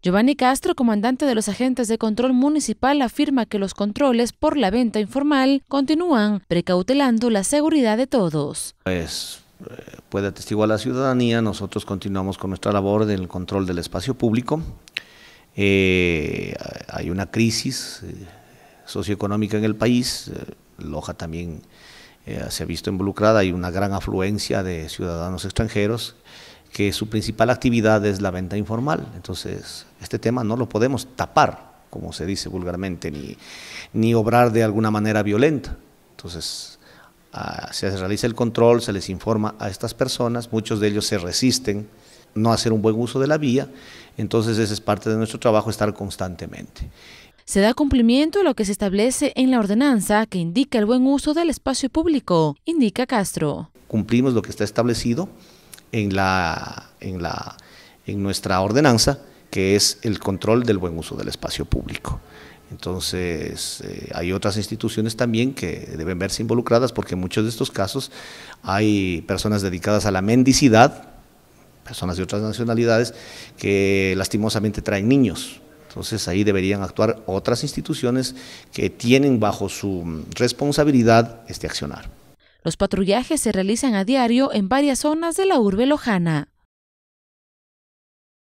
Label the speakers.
Speaker 1: Giovanni Castro, comandante de los agentes de control municipal, afirma que los controles por la venta informal continúan, precautelando la seguridad de todos.
Speaker 2: Pues puede atestiguar la ciudadanía, nosotros continuamos con nuestra labor del control del espacio público. Eh, hay una crisis eh, socioeconómica en el país, Loja también se ha visto involucrada, hay una gran afluencia de ciudadanos extranjeros que su principal actividad es la venta informal. Entonces, este tema no lo podemos tapar, como se dice vulgarmente, ni, obrar de alguna manera violenta. Entonces, ah, se realiza el control, se les informa a estas personas, muchos de ellos se resisten no hacer un buen uso de la vía, entonces esa es parte de nuestro trabajo estar constantemente.
Speaker 1: Se da cumplimiento a lo que se establece en la ordenanza que indica el buen uso del espacio público, indica Castro.
Speaker 2: Cumplimos lo que está establecido, en, la, en, la, en nuestra ordenanza, que es el control del buen uso del espacio público. Entonces, eh, hay otras instituciones también que deben verse involucradas porque en muchos de estos casos hay personas dedicadas a la mendicidad, personas de otras nacionalidades, que lastimosamente traen niños. Entonces, ahí deberían actuar otras instituciones que tienen bajo su responsabilidad este accionar.
Speaker 1: Los patrullajes se realizan a diario en varias zonas de la urbe lojana.